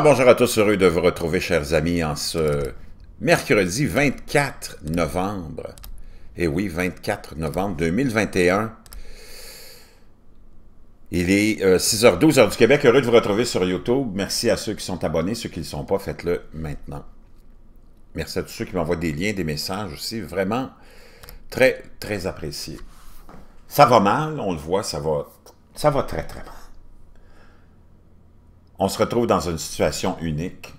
bonjour à tous, heureux de vous retrouver, chers amis, en ce mercredi 24 novembre. eh oui, 24 novembre 2021. Il est 6h12, euh, heure du Québec. Heureux de vous retrouver sur YouTube. Merci à ceux qui sont abonnés. Ceux qui ne le sont pas, faites-le maintenant. Merci à tous ceux qui m'envoient des liens, des messages aussi. Vraiment très, très apprécié. Ça va mal, on le voit, ça va, ça va très, très mal on se retrouve dans une situation unique.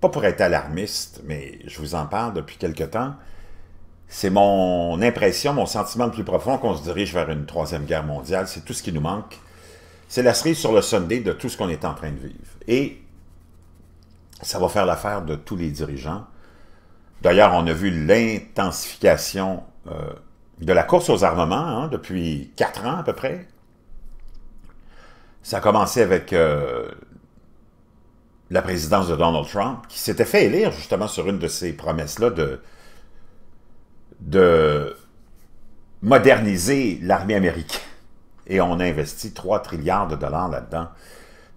Pas pour être alarmiste, mais je vous en parle depuis quelque temps. C'est mon impression, mon sentiment le plus profond qu'on se dirige vers une troisième guerre mondiale. C'est tout ce qui nous manque. C'est la cerise sur le Sunday de tout ce qu'on est en train de vivre. Et ça va faire l'affaire de tous les dirigeants. D'ailleurs, on a vu l'intensification euh, de la course aux armements hein, depuis quatre ans à peu près. Ça a commencé avec euh, la présidence de Donald Trump, qui s'était fait élire justement sur une de ces promesses-là de, de moderniser l'armée américaine. Et on a investi 3 trilliards de dollars là-dedans,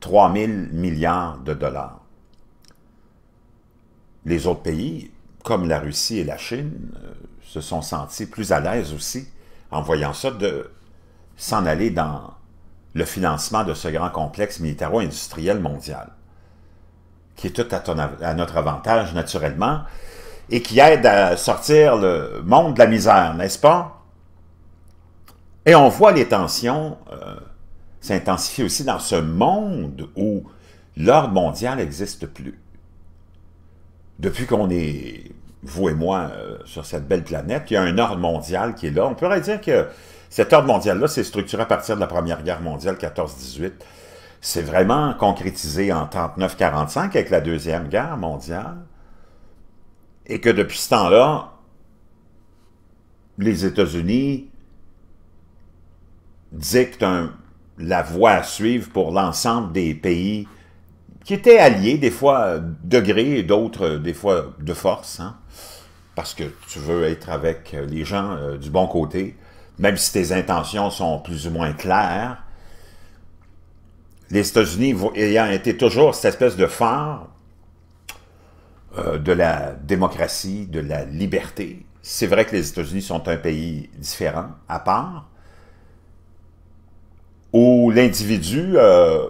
3 000 milliards de dollars. Les autres pays, comme la Russie et la Chine, euh, se sont sentis plus à l'aise aussi en voyant ça, de s'en aller dans le financement de ce grand complexe militaro-industriel mondial qui est tout à, notre avantage, naturellement, et qui aide à sortir le monde de la misère, n'est-ce pas? Et on voit les tensions euh, s'intensifier aussi dans ce monde où l'ordre mondial n'existe plus. Depuis qu'on est, vous et moi, euh, sur cette belle planète, il y a un ordre mondial qui est là. On pourrait dire que cet ordre mondial-là s'est structuré à partir de la Première Guerre mondiale 14-18, c'est vraiment concrétisé en 39-45 avec la Deuxième Guerre mondiale. Et que depuis ce temps-là, les États-Unis dictent la voie à suivre pour l'ensemble des pays qui étaient alliés, des fois de gré et d'autres, euh, des fois de force, hein. parce que tu veux être avec euh, les gens euh, du bon côté, même si tes intentions sont plus ou moins claires, les États-Unis ayant été toujours cette espèce de phare euh, de la démocratie, de la liberté, c'est vrai que les États-Unis sont un pays différent, à part, où l'individu a euh,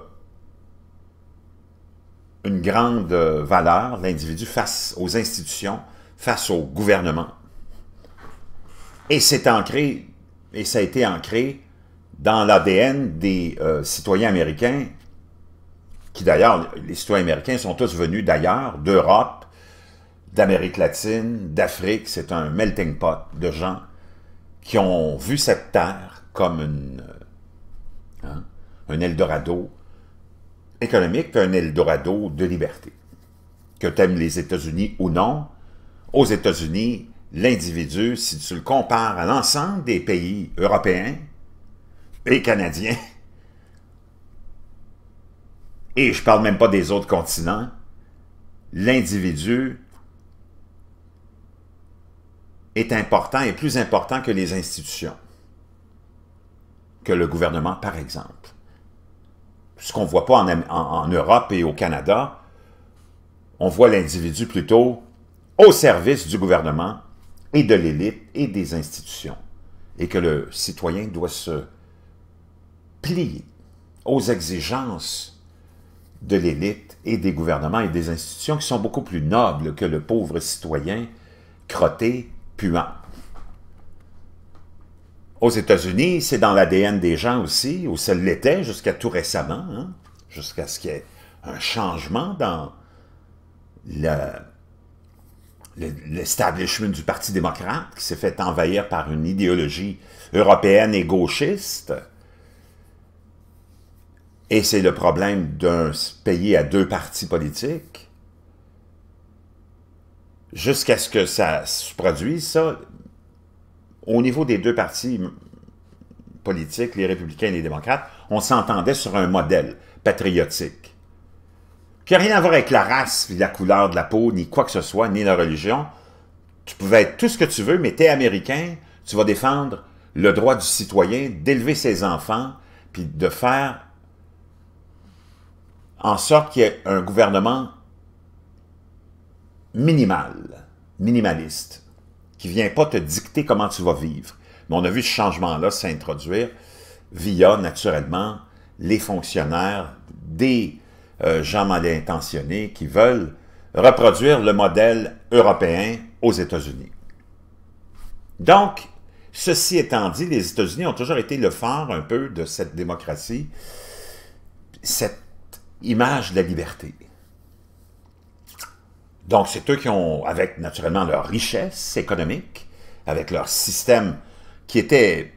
une grande valeur, l'individu, face aux institutions, face au gouvernement. Et c'est ancré, et ça a été ancré dans l'ADN des euh, citoyens américains, qui d'ailleurs, les citoyens américains sont tous venus d'ailleurs, d'Europe, d'Amérique latine, d'Afrique, c'est un melting pot de gens qui ont vu cette terre comme une, hein, un Eldorado économique, un Eldorado de liberté. Que t'aimes les États-Unis ou non, aux États-Unis, l'individu, si tu le compares à l'ensemble des pays européens, et canadiens, Et je parle même pas des autres continents. L'individu est important et plus important que les institutions, que le gouvernement par exemple. Ce qu'on ne voit pas en, en, Europe et au Canada, on voit l'individu plutôt au service du gouvernement et de l'élite et des institutions, et que le citoyen doit se plier aux exigences de l'élite et des gouvernements et des institutions qui sont beaucoup plus nobles que le pauvre citoyen crotté, puant. Aux États-Unis, c'est dans l'ADN des gens aussi, ou ça l'était jusqu'à tout récemment, hein, jusqu'à ce qu'il y ait un changement dans l'establishment du Parti démocrate qui s'est fait envahir par une idéologie européenne et gauchiste, et c'est le problème d'un pays à deux partis politiques. Jusqu'à ce que ça se produise, ça, au niveau des deux partis politiques, les républicains et les démocrates, on s'entendait sur un modèle patriotique qui n'a rien à voir avec la race, la couleur de la peau, ni quoi que ce soit, ni la religion. Tu pouvais être tout ce que tu veux, mais tu es américain, tu vas défendre le droit du citoyen d'élever ses enfants, puis de faire en sorte qu'il y ait un gouvernement minimal, minimaliste, qui ne vient pas te dicter comment tu vas vivre. Mais on a vu ce changement-là s'introduire via, naturellement, les fonctionnaires, des euh, gens mal intentionnés qui veulent reproduire le modèle européen aux États-Unis. Donc, ceci étant dit, les États-Unis ont toujours été le phare un peu de cette démocratie, cette image de la liberté. Donc, c'est eux qui ont, avec naturellement leur richesse économique, avec leur système qui était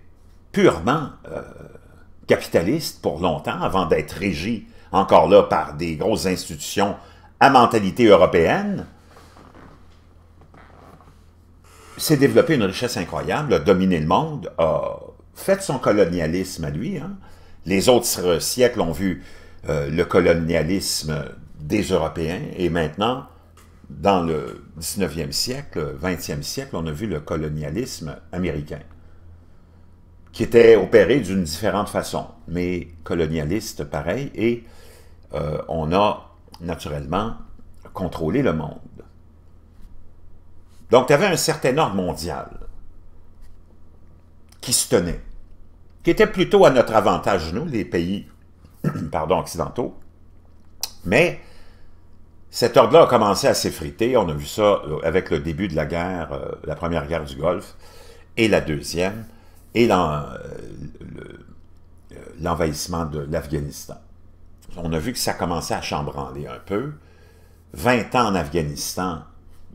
purement euh, capitaliste pour longtemps, avant d'être régi encore là par des grosses institutions à mentalité européenne, s'est développé une richesse incroyable, a dominé le monde, a fait son colonialisme à lui. Hein. Les autres siècles ont vu euh, le colonialisme des Européens. Et maintenant, dans le 19e siècle, 20e siècle, on a vu le colonialisme américain, qui était opéré d'une différente façon, mais colonialiste pareil, et euh, on a naturellement contrôlé le monde. Donc, tu avais un certain ordre mondial qui se tenait, qui était plutôt à notre avantage, nous, les pays pardon, occidentaux. Mais cet ordre-là a commencé à s'effriter. On a vu ça euh, avec le début de la guerre, euh, la première guerre du Golfe, et la deuxième, et euh, l'envahissement de l'Afghanistan. On a vu que ça commençait à chambranler un peu. 20 ans en Afghanistan,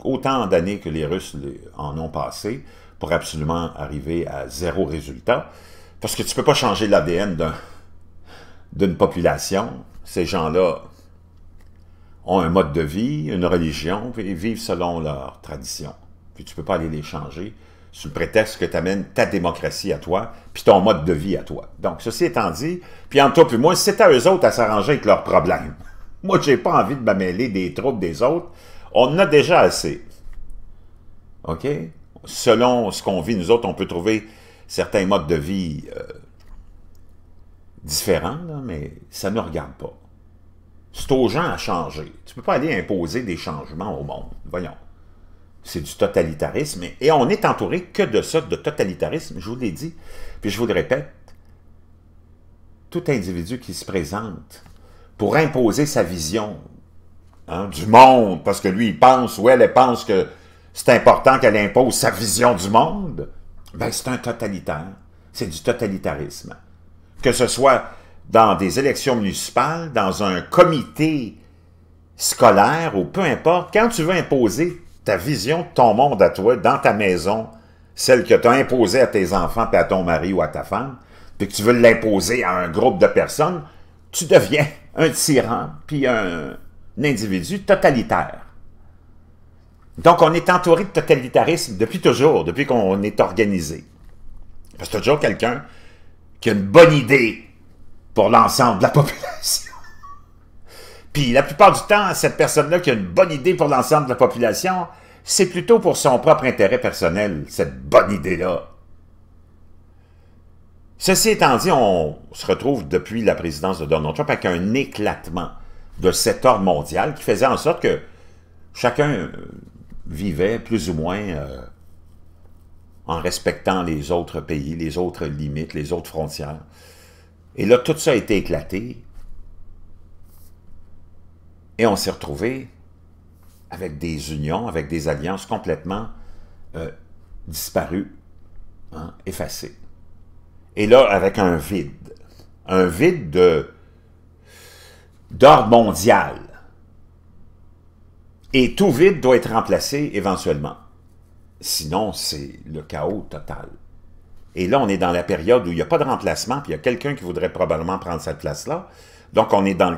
autant d'années que les Russes en ont passé, pour absolument arriver à zéro résultat, parce que tu ne peux pas changer l'ADN d'un d'une population, ces gens-là ont un mode de vie, une religion, et vivent selon leur tradition. Puis tu ne peux pas aller les changer sous le prétexte que tu amènes ta démocratie à toi, puis ton mode de vie à toi. Donc, ceci étant dit, puis entre toi puis moi, c'est à eux autres à s'arranger avec leurs problèmes. Moi, j'ai pas envie de m'amêler des troubles des autres. On en a déjà assez. OK? Selon ce qu'on vit, nous autres, on peut trouver certains modes de vie euh, différent, mais ça ne me regarde pas. C'est aux gens à changer. Tu ne peux pas aller imposer des changements au monde. Voyons. C'est du totalitarisme. Et on est entouré que de ça, de totalitarisme. Je vous l'ai dit, puis je vous le répète. Tout individu qui se présente pour imposer sa vision hein, du monde, parce que lui, il pense ou elle, elle pense que c'est important qu'elle impose sa vision du monde, ben c'est un totalitaire. C'est du totalitarisme que ce soit dans des élections municipales, dans un comité scolaire ou peu importe, quand tu veux imposer ta vision de ton monde à toi, dans ta maison, celle que tu as imposée à tes enfants, puis à ton mari ou à ta femme, puis que tu veux l'imposer à un groupe de personnes, tu deviens un tyran, puis un, individu totalitaire. Donc, on est entouré de totalitarisme depuis toujours, depuis qu'on est organisé. Parce que toujours quelqu'un une bonne idée pour l'ensemble de la population. Puis la plupart du temps, cette personne-là qui a une bonne idée pour l'ensemble de la population, c'est plutôt pour son propre intérêt personnel, cette bonne idée-là. Ceci étant dit, on se retrouve depuis la présidence de Donald Trump avec un éclatement de cet ordre mondial qui faisait en sorte que chacun vivait plus ou moins euh, en respectant les autres pays, les autres limites, les autres frontières. Et là, tout ça a été éclaté. Et on s'est retrouvé avec des unions, avec des alliances complètement euh, disparues, hein, effacées. Et là, avec un vide. Un vide de d'ordre mondial. Et tout vide doit être remplacé éventuellement. Sinon, c'est le chaos total. Et là, on est dans la période où il n'y a pas de remplacement, puis il y a quelqu'un qui voudrait probablement prendre cette place-là. Donc, on est dans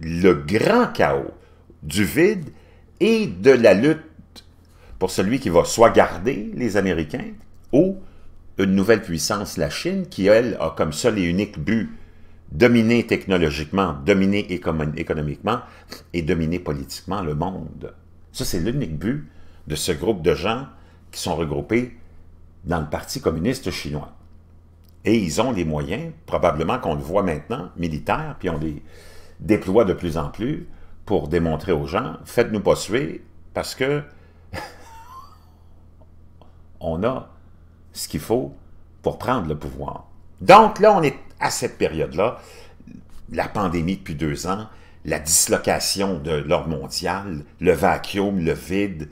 le, grand chaos du vide et de la lutte pour celui qui va soit garder les Américains ou une nouvelle puissance, la Chine, qui, elle, a comme seul et unique but dominer technologiquement, dominer économiquement et dominer politiquement le monde. Ça, c'est l'unique but de ce groupe de gens qui sont regroupés dans le Parti communiste chinois. Et ils ont les moyens, probablement qu'on le voit maintenant, militaires, puis on les déploie de plus en plus pour démontrer aux gens, faites-nous pas suivre, parce que on a ce qu'il faut pour prendre le pouvoir. Donc là, on est à cette période-là, la pandémie depuis deux ans, la dislocation de l'ordre mondial, le vacuum, le vide,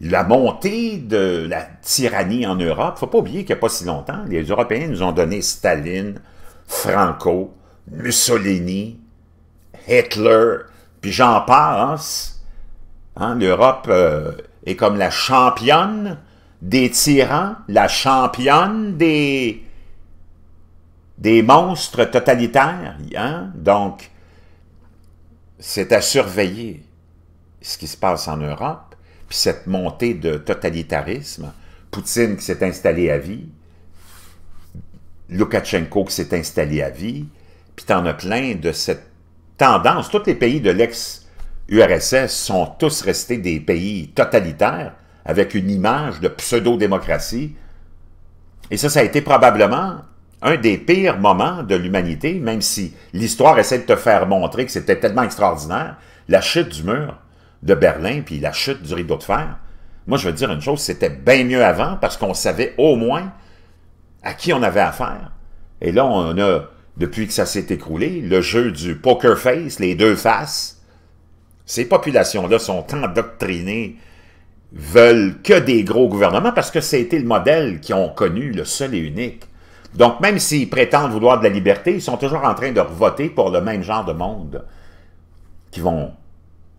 la montée de la tyrannie en Europe, faut pas oublier qu'il n'y a pas si longtemps, les Européens nous ont donné Staline, Franco, Mussolini, Hitler, puis j'en passe. Hein, L'Europe euh, est comme la championne des tyrans, la championne des, des monstres totalitaires. Hein. Donc, c'est à surveiller ce qui se passe en Europe puis cette montée de totalitarisme, Poutine qui s'est installé à vie, Loukachenko qui s'est installé à vie, puis t'en as plein de cette tendance. Tous les pays de l'ex-URSS sont tous restés des pays totalitaires avec une image de pseudo-démocratie. Et ça, ça a été probablement un des pires moments de l'humanité, même si l'histoire essaie de te faire montrer que c'était tellement extraordinaire, la chute du mur de Berlin puis la chute du rideau de fer, moi, je veux dire une chose, c'était bien mieux avant parce qu'on savait au moins à qui on avait affaire. Et là, on a, depuis que ça s'est écroulé, le jeu du poker face, les deux faces. Ces populations-là sont endoctrinées, veulent que des gros gouvernements parce que c'était le modèle qu'ils ont connu, le seul et unique. Donc, même s'ils prétendent vouloir de la liberté, ils sont toujours en train de voter pour le même genre de monde qui vont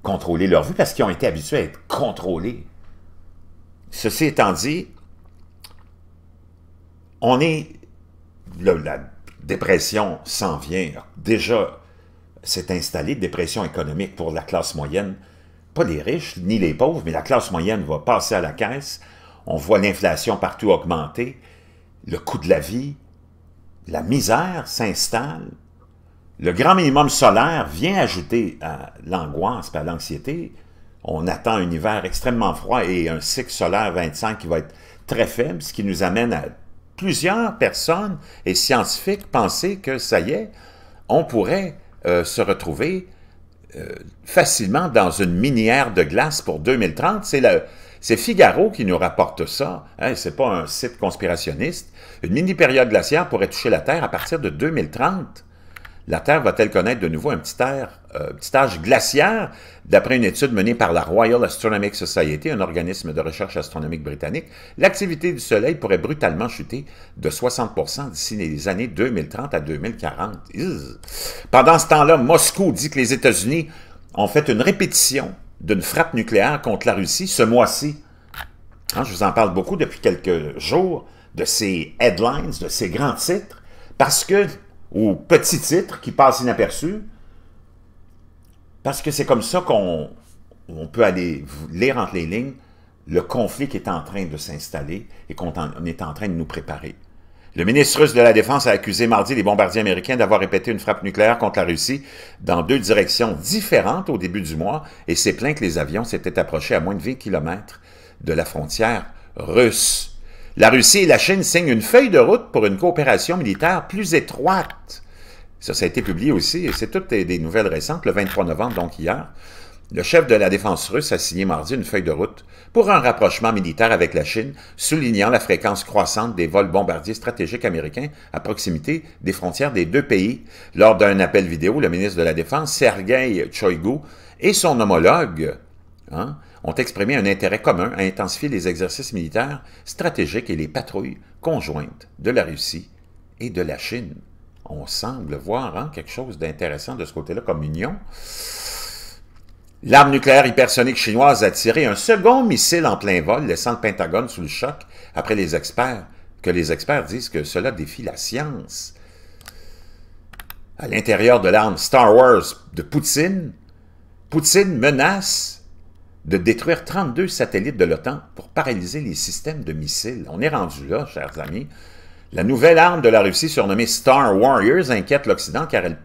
contrôler leur vue parce qu'ils ont été habitués à être contrôlés. Ceci étant dit, on est... la dépression s'en vient. Déjà, c'est installé, dépression économique pour la classe moyenne. Pas les riches, ni les pauvres, mais la classe moyenne va passer à la caisse. On voit l'inflation partout augmenter, le coût de la vie, la misère s'installe, le grand minimum solaire vient ajouter à l'angoisse et à l'anxiété. On attend un hiver extrêmement froid et un cycle solaire 25 qui va être très faible, ce qui nous amène à plusieurs personnes et scientifiques penser que ça y est, on pourrait euh, se retrouver euh, facilement dans une minière de glace pour 2030. C'est Figaro qui nous rapporte ça. Ce n'est pas un site conspirationniste. Une mini-période glaciaire pourrait toucher la Terre à partir de 2030 la Terre va-t-elle connaître de nouveau un euh, petit, âge glaciaire? D'après une étude menée par la Royal Astronomic Society, un organisme de recherche astronomique britannique, l'activité du Soleil pourrait brutalement chuter de 60 d'ici les années 2030 à 2040. Pendant ce temps-là, Moscou dit que les États-Unis ont fait une répétition d'une frappe nucléaire contre la Russie ce mois-ci. Hein, je vous en parle beaucoup depuis quelques jours de ces headlines, de ces grands titres, parce que ou petit titre qui passe inaperçu, parce que c'est comme ça qu'on peut aller lire entre les lignes le conflit qui est en train de s'installer et qu'on est en train de nous préparer. Le ministre russe de la Défense a accusé mardi les bombardiers américains d'avoir répété une frappe nucléaire contre la Russie dans deux directions différentes au début du mois et s'est plaint que les avions s'étaient approchés à moins de 20 km de la frontière russe. La Russie et la Chine signent une feuille de route pour une coopération militaire plus étroite. Ça, ça a été publié aussi, c'est toutes des nouvelles récentes, le 23 novembre, donc hier. Le chef de la défense russe a signé mardi une feuille de route pour un rapprochement militaire avec la Chine, soulignant la fréquence croissante des vols bombardiers stratégiques américains à proximité des frontières des deux pays. Lors d'un appel vidéo, le ministre de la Défense, Sergei Choigu, et son homologue, hein, ont exprimé un intérêt commun à intensifier les exercices militaires stratégiques et les patrouilles conjointes de la Russie et de la Chine. On semble voir hein, quelque chose d'intéressant de ce côté-là comme union. L'arme nucléaire hypersonique chinoise a tiré un second missile en plein vol, laissant le Pentagone sous le choc après les experts, que les experts disent que cela défie la science. À l'intérieur de l'arme Star Wars de Poutine, Poutine menace de détruire 32 satellites de l'OTAN pour paralyser les systèmes de missiles. On est rendu là, chers amis. La nouvelle arme de la Russie, surnommée Star Warriors, inquiète l'Occident car elle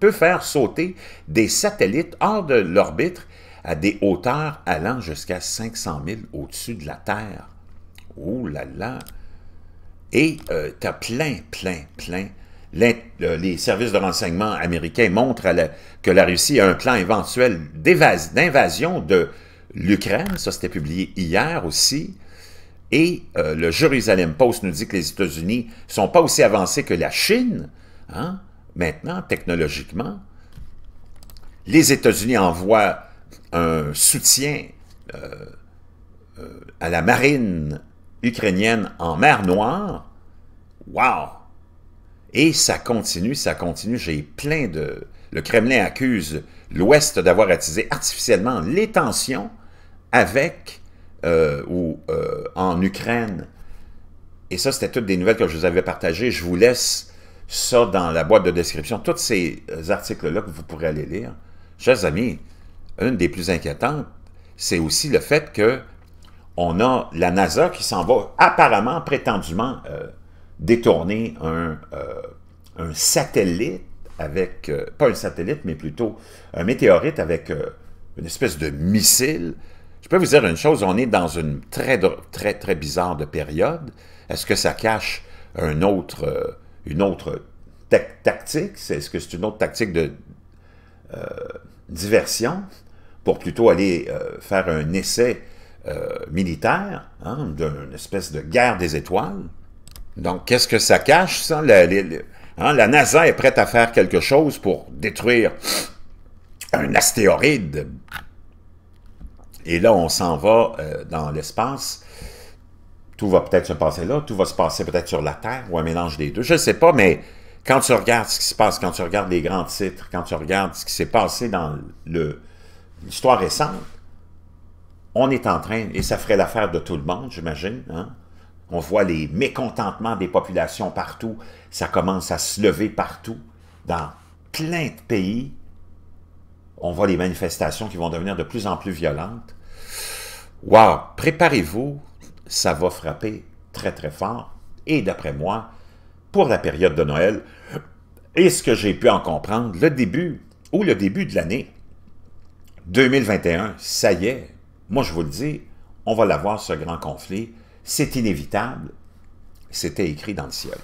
peut faire sauter des satellites hors de l'orbite à des hauteurs allant jusqu'à 500 000 au-dessus de la Terre. Oh là là! Et euh, tu plein, plein, plein les services de renseignement américains montrent que la Russie a un plan éventuel d'invasion de l'Ukraine. Ça, c'était publié hier aussi. Et euh, le Jerusalem Post nous dit que les États-Unis ne sont pas aussi avancés que la Chine, hein, maintenant, technologiquement. Les États-Unis envoient un soutien euh, euh, à la marine ukrainienne en mer Noire. waouh et ça continue, ça continue. J'ai plein de... Le Kremlin accuse l'Ouest d'avoir attisé artificiellement les tensions avec euh, ou euh, en Ukraine. Et ça, c'était toutes des nouvelles que je vous avais partagées. Je vous laisse ça dans la boîte de description. Tous ces euh, articles-là que vous pourrez aller lire. Chers amis, une des plus inquiétantes, c'est aussi le fait que on a la NASA qui s'en va apparemment, prétendument, détourner euh, un, satellite avec, euh, pas un satellite, mais plutôt un météorite avec euh, une espèce de missile. Je peux vous dire une chose, on est dans une très, très, très bizarre de période. Est-ce que ça cache autre, une autre tactique? Est-ce que c'est une autre tactique de diversion pour plutôt aller faire un essai militaire hein, d'une espèce de guerre des étoiles? Donc, qu'est-ce que ça cache, ça? Hein, la, NASA est prête à faire quelque chose pour détruire un astéroïde. Et là, on s'en va euh, dans l'espace. Tout va peut-être se passer là, tout va se passer peut-être sur la Terre, ou un mélange des deux, je ne sais pas, mais quand tu regardes ce qui se passe, quand tu regardes les grands titres, quand tu regardes ce qui s'est passé dans l'histoire récente, on est en train, et ça ferait l'affaire de tout le monde, j'imagine, hein? On voit les mécontentements des populations partout. Ça commence à se lever partout, dans plein de pays. On voit les manifestations qui vont devenir de plus en plus violentes. Wow! Préparez-vous, ça va frapper très très fort. Et d'après moi, pour la période de Noël, et ce que j'ai pu en comprendre, le début ou le début de l'année 2021, ça y est, moi je vous le dis, on va l'avoir ce grand conflit c'est inévitable. C'était écrit dans le ciel.